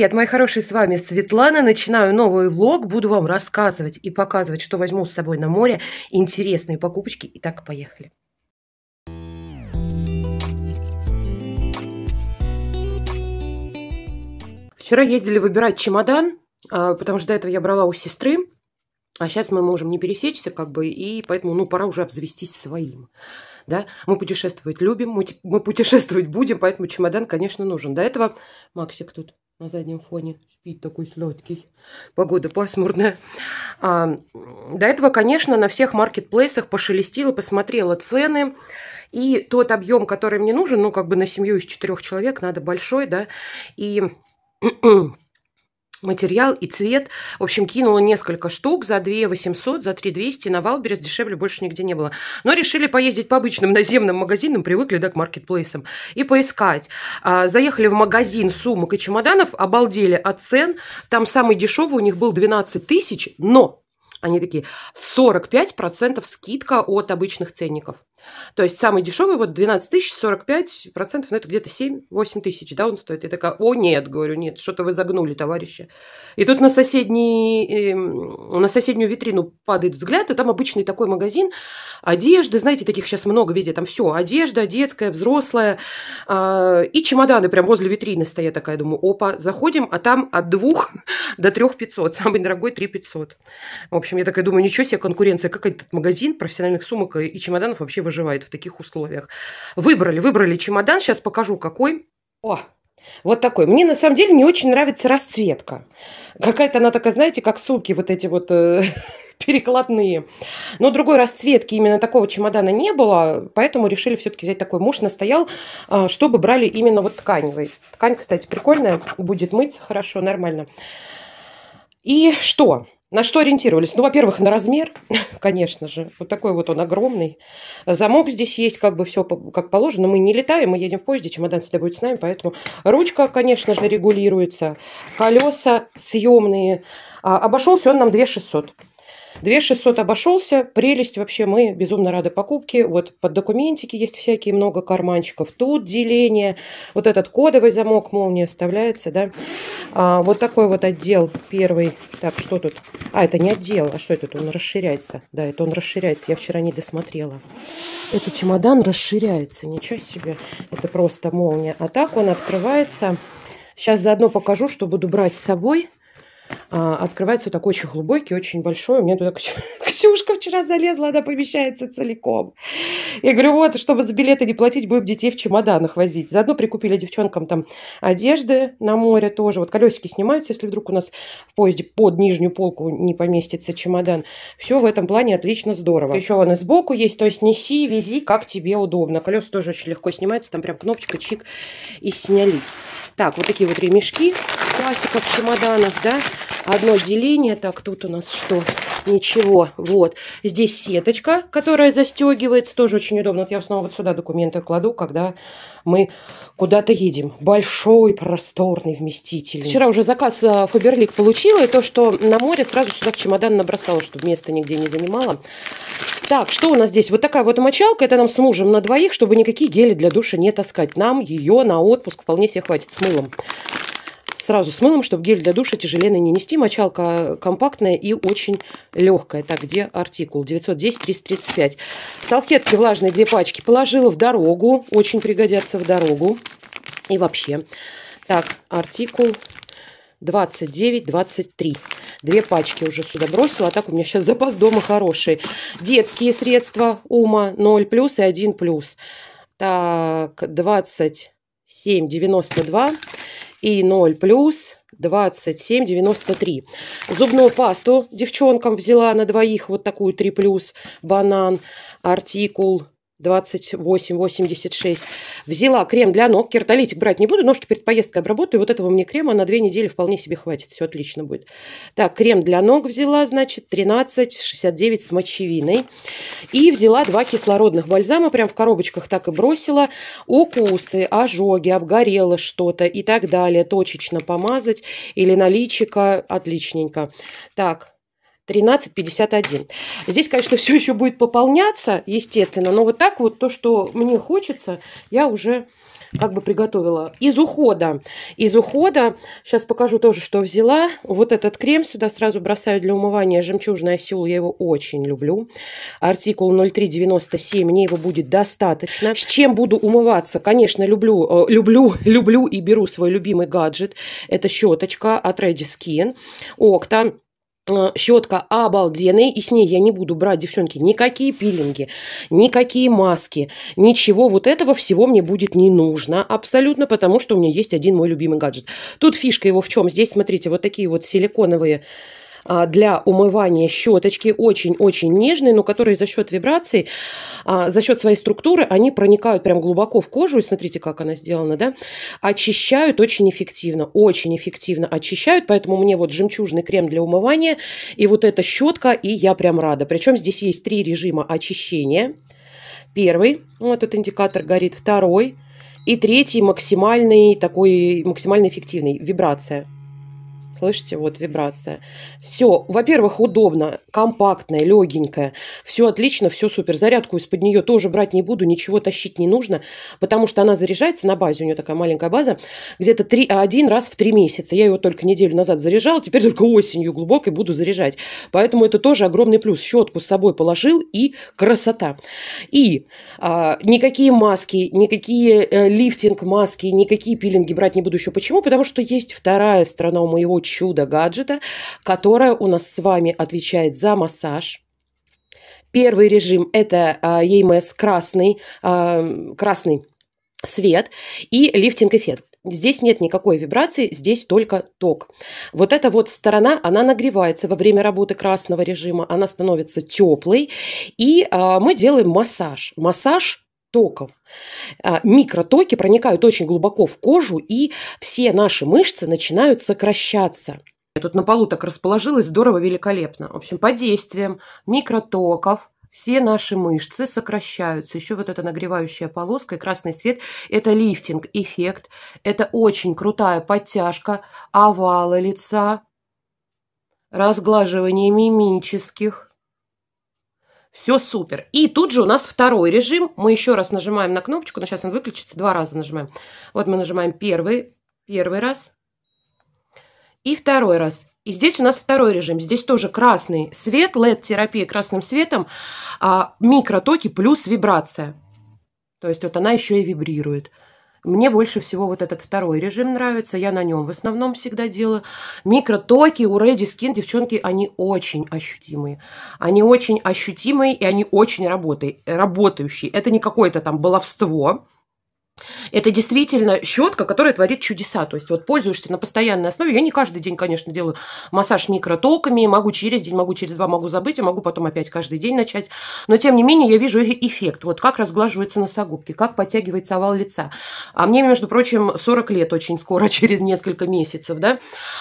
Привет, мои хорошие, с вами Светлана. Начинаю новый влог, буду вам рассказывать и показывать, что возьму с собой на море, интересные покупочки. Итак, поехали. Вчера ездили выбирать чемодан, а, потому что до этого я брала у сестры, а сейчас мы можем не пересечься, как бы, и поэтому, ну, пора уже обзавестись своим да, мы путешествовать любим, мы, мы путешествовать будем, поэтому чемодан, конечно, нужен. До этого, Максик тут на заднем фоне спит такой сладкий. Погода пасмурная. А, до этого, конечно, на всех маркетплейсах пошелестила, посмотрела цены. И тот объем, который мне нужен, ну, как бы на семью из четырех человек надо большой, да, и материал и цвет. В общем, кинула несколько штук за 2 800, за 3 200 на Валберес, дешевле больше нигде не было. Но решили поездить по обычным наземным магазинам, привыкли, да, к маркетплейсам, и поискать. А, заехали в магазин сумок и чемоданов, обалдели от цен. Там самый дешевый у них был 12 тысяч, но они такие 45% скидка от обычных ценников. То есть самый дешевый, вот 12 тысяч, 45 процентов, ну это где-то 7-8 тысяч, да, он стоит. Я такая, о нет, говорю, нет, что-то вы загнули, товарищи. И тут на, соседний, эм, на соседнюю витрину падает взгляд, и там обычный такой магазин одежды, знаете, таких сейчас много везде, там все, одежда детская, взрослая, а, и чемоданы прям возле витрины стоят, такая, думаю, опа, заходим, а там от двух до трех пятьсот самый дорогой три пятьсот В общем, я такая думаю, ничего себе конкуренция, как этот магазин профессиональных сумок и чемоданов вообще выживает в таких условиях. Выбрали, выбрали чемодан. Сейчас покажу, какой. О, вот такой. Мне на самом деле не очень нравится расцветка. Какая-то она такая, знаете, как сумки вот эти вот э, перекладные. Но другой расцветки именно такого чемодана не было, поэтому решили все-таки взять такой. Муж настоял, а, чтобы брали именно вот тканевый. Ткань, кстати, прикольная, будет мыться хорошо, нормально. И что? На что ориентировались? Ну, во-первых, на размер, конечно же. Вот такой вот он огромный. Замок здесь есть, как бы все как положено. Мы не летаем, мы едем в поезде, чемодан всегда будет с нами, поэтому ручка, конечно же, регулируется. Колеса съемные. А, обошелся он нам 2600. 600. 2600 обошелся, прелесть вообще, мы безумно рады покупке. Вот под документики есть всякие, много карманчиков. Тут деление, вот этот кодовый замок молния вставляется, да. А, вот такой вот отдел первый. Так, что тут? А, это не отдел, а что это? Он расширяется. Да, это он расширяется, я вчера не досмотрела. Это чемодан расширяется, ничего себе. Это просто молния. А так он открывается. Сейчас заодно покажу, что буду брать с собой. А, открывается такой очень глубокий, очень большой. У меня туда Ксюшка вчера залезла, она помещается целиком. Я говорю, вот, чтобы за билеты не платить, будем детей в чемоданах возить. Заодно прикупили девчонкам там одежды на море тоже. Вот колесики снимаются, если вдруг у нас в поезде под нижнюю полку не поместится чемодан. Все в этом плане отлично, здорово. Еще он и сбоку есть, то есть неси, вези, как тебе удобно. Колеса тоже очень легко снимаются, там прям кнопочка, чик, и снялись. Так, вот такие вот ремешки классика в чемоданах, да одно деление. Так, тут у нас что? Ничего. Вот. Здесь сеточка, которая застегивается. Тоже очень удобно. Вот я снова вот сюда документы кладу, когда мы куда-то едем. Большой, просторный, вместительный. Вчера уже заказ а, Фаберлик получила. И то, что на море сразу сюда в чемодан набросала, чтобы место нигде не занимала. Так, что у нас здесь? Вот такая вот мочалка. Это нам с мужем на двоих, чтобы никакие гели для душа не таскать. Нам ее на отпуск вполне себе хватит с мылом сразу с мылом, чтобы гель для душа тяжеленный не нести. Мочалка компактная и очень легкая. Так, где артикул? 910-335. салфетки влажные, две пачки. Положила в дорогу. Очень пригодятся в дорогу. И вообще. Так, артикул 29-23. Две пачки уже сюда бросила. А так у меня сейчас запас дома хороший. Детские средства ума 0 плюс и 1 плюс. Так, 27,92 и 0 плюс 27,93. Зубную пасту девчонкам взяла на двоих вот такую 3 плюс банан, артикул 28,86. Взяла крем для ног. Кертолитик брать не буду. Ножки перед поездкой обработаю. Вот этого мне крема на две недели вполне себе хватит. Все отлично будет. Так, крем для ног взяла, значит, 13,69 с мочевиной. И взяла два кислородных бальзама. Прям в коробочках так и бросила. Укусы, ожоги, обгорело что-то и так далее. Точечно помазать. Или наличика. Отличненько. Так, 13,51. Здесь, конечно, все еще будет пополняться, естественно, но вот так вот то, что мне хочется, я уже как бы приготовила. Из ухода. Из ухода. Сейчас покажу тоже, что взяла. Вот этот крем сюда сразу бросаю для умывания. Жемчужная сила, Я его очень люблю. Артикул 0397. Мне его будет достаточно. С чем буду умываться? Конечно, люблю, э, люблю, люблю и беру свой любимый гаджет. Это щеточка от Ready Skin. Окта. Э, щетка обалденная, и с ней я не буду брать, девчонки, никакие пилинги, никакие маски, ничего вот этого всего мне будет не нужно абсолютно, потому что у меня есть один мой любимый гаджет. Тут фишка его в чем? Здесь, смотрите, вот такие вот силиконовые а, для умывания щеточки, очень-очень нежные, но которые за счет вибраций, а, за счет своей структуры, они проникают прям глубоко в кожу, и смотрите, как она сделана, да, очищают очень эффективно, очень эффективно очищают, поэтому мне вот жемчужный крем для умывания, и вот эта щетка, и я прям рада. Причем здесь есть три режима очищения. Первый, вот этот индикатор горит, второй – и третий максимальный такой максимально эффективный вибрация. Слышите, вот вибрация. Все, во-первых, удобно, компактное, легенькое. Все отлично, все супер. Зарядку из-под нее тоже брать не буду, ничего тащить не нужно, потому что она заряжается на базе, у нее такая маленькая база, где-то три, один раз в три месяца. Я ее только неделю назад заряжала, теперь только осенью глубокой буду заряжать. Поэтому это тоже огромный плюс. Щетку с собой положил и красота. И а, никакие маски, никакие э, лифтинг маски, никакие пилинги брать не буду еще. Почему? Потому что есть вторая сторона у моего чудо-гаджета, которое у нас с вами отвечает за массаж. Первый режим – это EMS а, эм красный, а, красный свет и лифтинг-эффект. Здесь нет никакой вибрации, здесь только ток. Вот эта вот сторона, она нагревается во время работы красного режима, она становится теплой, и а, мы делаем массаж. Массаж током. А, микротоки проникают очень глубоко в кожу, и все наши мышцы начинают сокращаться. Я тут на полу так расположилась, здорово, великолепно. В общем, под действием микротоков все наши мышцы сокращаются. Еще вот эта нагревающая полоска и красный свет – это лифтинг, эффект. Это очень крутая подтяжка овала лица, разглаживание мимических все супер. И тут же у нас второй режим. Мы еще раз нажимаем на кнопочку, но сейчас он выключится, два раза нажимаем. Вот мы нажимаем первый, первый раз и второй раз. И здесь у нас второй режим. Здесь тоже красный свет, LED-терапия красным светом, а микротоки плюс вибрация. То есть вот она еще и вибрирует. Мне больше всего вот этот второй режим нравится, я на нем в основном всегда делаю. Микротоки у Ready Skin, девчонки, они очень ощутимые. Они очень ощутимые и они очень работы, работающие. Это не какое-то там баловство, это действительно щетка, которая творит чудеса. То есть вот пользуешься на постоянной основе. Я не каждый день, конечно, делаю массаж микротоками. Могу через день, могу через два, могу забыть, а могу потом опять каждый день начать. Но тем не менее я вижу э, эффект. Вот как разглаживаются носогубки, как подтягивается овал лица. А мне, между прочим, 40 лет очень скоро, через несколько месяцев, да.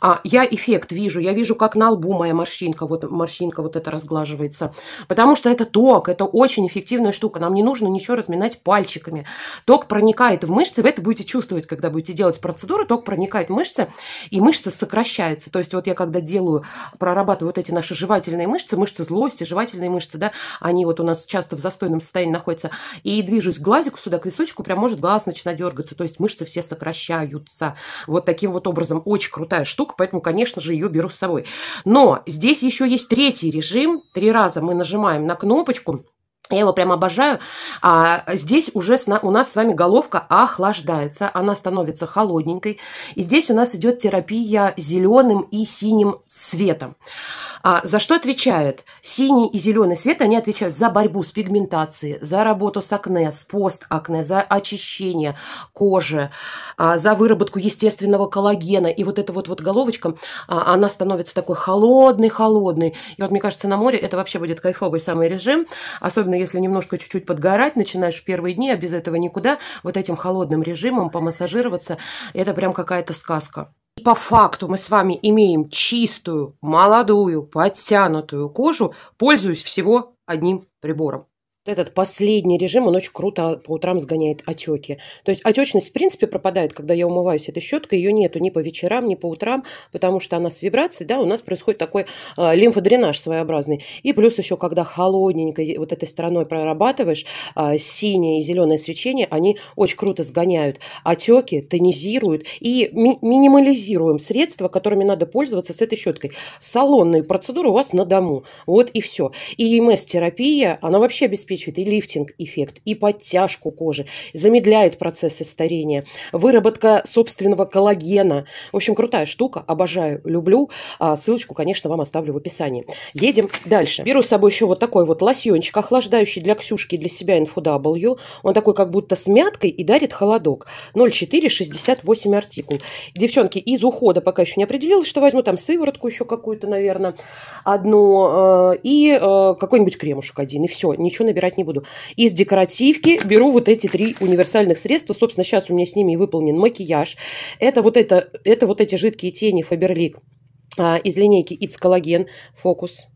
А я эффект вижу. Я вижу, как на лбу моя морщинка, вот морщинка вот эта разглаживается. Потому что это ток, это очень эффективная штука. Нам не нужно ничего разминать пальчиками. Ток проникает проникает в мышцы. Вы это будете чувствовать, когда будете делать процедуру. Ток проникает в мышцы, и мышцы сокращаются. То есть вот я когда делаю, прорабатываю вот эти наши жевательные мышцы, мышцы злости, жевательные мышцы, да, они вот у нас часто в застойном состоянии находятся, и движусь к глазику сюда, к височку, прям может глаз начинать дергаться. То есть мышцы все сокращаются. Вот таким вот образом. Очень крутая штука, поэтому, конечно же, ее беру с собой. Но здесь еще есть третий режим. Три раза мы нажимаем на кнопочку, я его прям обожаю. А здесь уже у нас с вами головка охлаждается, она становится холодненькой. И здесь у нас идет терапия зеленым и синим цветом. А за что отвечает? Синий и зеленый свет, они отвечают за борьбу с пигментацией, за работу с акне, с постакне, за очищение кожи, а, за выработку естественного коллагена. И вот эта вот, вот головочка, а, она становится такой холодной-холодной. И вот мне кажется, на море это вообще будет кайфовый самый режим, особенно если немножко чуть-чуть подгорать, начинаешь в первые дни, а без этого никуда, вот этим холодным режимом помассажироваться, это прям какая-то сказка. И по факту мы с вами имеем чистую, молодую, подтянутую кожу, пользуясь всего одним прибором этот последний режим, он очень круто по утрам сгоняет отеки. То есть отечность, в принципе, пропадает, когда я умываюсь этой щеткой, ее нету ни по вечерам, ни по утрам, потому что она с вибрацией, да, у нас происходит такой э, лимфодренаж своеобразный. И плюс еще, когда холодненько вот этой стороной прорабатываешь, э, синее и зеленое свечение, они очень круто сгоняют отеки, тонизируют и ми- минимализируем средства, которыми надо пользоваться с этой щеткой. Салонные процедуры у вас на дому. Вот и все. И ЕМС-терапия, она вообще обеспечивает обеспечивает и лифтинг-эффект, и подтяжку кожи, замедляет процессы старения, выработка собственного коллагена. В общем, крутая штука, обожаю, люблю. А, ссылочку, конечно, вам оставлю в описании. Едем дальше. Беру с собой еще вот такой вот лосьончик, охлаждающий для Ксюшки и для себя InfoW. Он такой как будто с мяткой и дарит холодок. 0468 артикул. Девчонки, из ухода пока еще не определилась, что возьму. Там сыворотку еще какую-то, наверное, одну. Э, и э, какой-нибудь кремушек один. И все, ничего набирать брать не буду. Из декоративки беру вот эти три универсальных средства. Собственно, сейчас у меня с ними выполнен макияж. Это вот, это, это вот эти жидкие тени Faberlic а, из линейки It's Collagen Focus.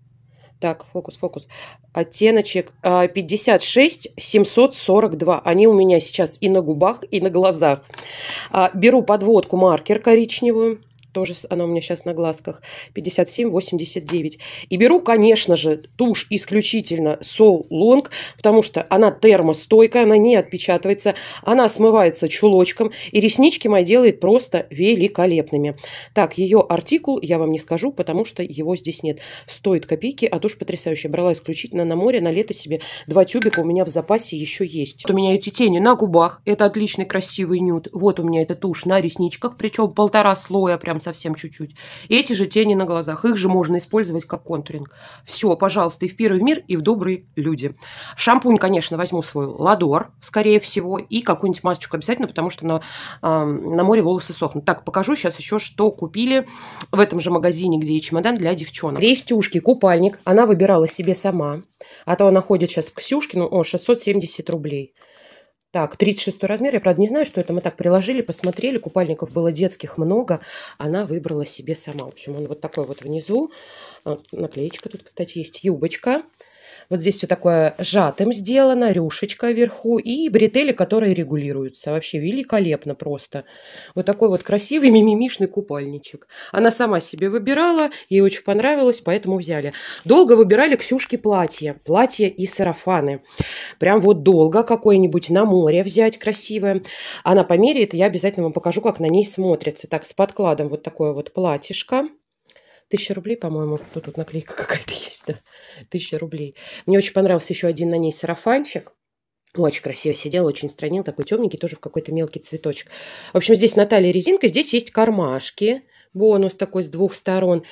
Так, фокус, фокус. Оттеночек 56 а, 742. Они у меня сейчас и на губах, и на глазах. А, беру подводку маркер коричневую. Тоже она у меня сейчас на глазках. 57-89 И беру, конечно же, тушь исключительно Soul Long, потому что она термостойкая, она не отпечатывается, она смывается чулочком, и реснички мои делает просто великолепными. Так, ее артикул я вам не скажу, потому что его здесь нет. Стоит копейки, а тушь потрясающая. Брала исключительно на море, на лето себе. Два тюбика у меня в запасе еще есть. Вот у меня эти тени на губах. Это отличный красивый нюд. Вот у меня эта тушь на ресничках, причем полтора слоя прям совсем чуть-чуть. Эти же тени на глазах, их же можно использовать как контуринг. Все, пожалуйста, и в первый мир, и в добрые люди. Шампунь, конечно, возьму свой Ладор, скорее всего, и какую-нибудь масочку обязательно, потому что на, э, на море волосы сохнут. Так, покажу сейчас еще, что купили в этом же магазине, где и чемодан для девчонок. Крестюшки, купальник. Она выбирала себе сама. А то она ходит сейчас в Ксюшкину. О, 670 рублей. Так, 36 размер. Я, правда, не знаю, что это. Мы так приложили, посмотрели. Купальников было детских много. Она выбрала себе сама. В общем, он вот такой вот внизу. А, наклеечка тут, кстати, есть. Юбочка вот здесь все такое сжатым сделано, рюшечка вверху и бретели, которые регулируются. Вообще великолепно просто. Вот такой вот красивый мимимишный купальничек. Она сама себе выбирала, ей очень понравилось, поэтому взяли. Долго выбирали Ксюшке платье. Платье и сарафаны. Прям вот долго какое-нибудь на море взять красивое. Она померяет, и я обязательно вам покажу, как на ней смотрится. Так, с подкладом вот такое вот платьишко. Тысяча рублей, по-моему, тут, тут наклейка какая-то есть, да. Тысяча рублей. Мне очень понравился еще один на ней сарафанчик. Очень красиво сидел, очень странил, такой темненький, тоже в какой-то мелкий цветочек. В общем, здесь Наталья резинка, здесь есть кармашки, бонус такой с двух сторон,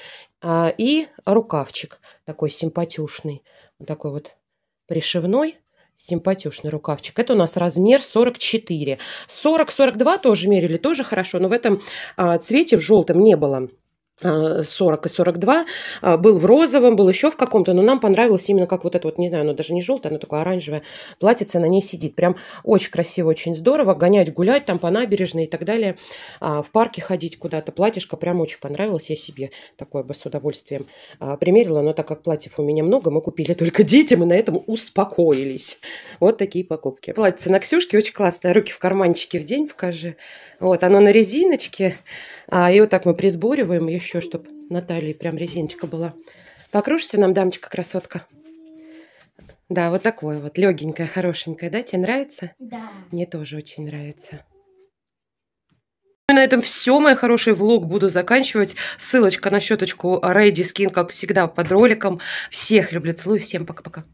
а, и рукавчик такой симпатюшный, вот такой вот пришивной, симпатюшный рукавчик. Это у нас размер 44. 40-42 тоже мерили, тоже хорошо, но в этом а, цвете, в желтом, не было 40 э, и 42, э, был в розовом, был еще в каком-то, но нам понравилось именно как вот это вот, не знаю, оно даже не желтое, оно такое оранжевое платьице, на ней сидит. Прям очень красиво, очень здорово, гонять, гулять там по набережной и так далее, а, в парке ходить куда-то. Платьишко прям очень понравилось, я себе такое бы с удовольствием а, примерила, но так как платьев у меня много, мы купили только детям и на этом успокоились. Вот такие покупки. Платьице на Ксюшке очень классное, руки в карманчике в день покажи. Вот, оно на резиночке, а, и вот так мы присбориваем еще еще, чтобы на прям резиночка была. Покружится нам, дамочка-красотка? Да, вот такое вот, легенькое, хорошенькое, да? Тебе нравится? Да. Мне тоже очень нравится. на этом все, мой хороший влог буду заканчивать. Ссылочка на щеточку Ready Скин как всегда, под роликом. Всех люблю, целую, всем пока-пока.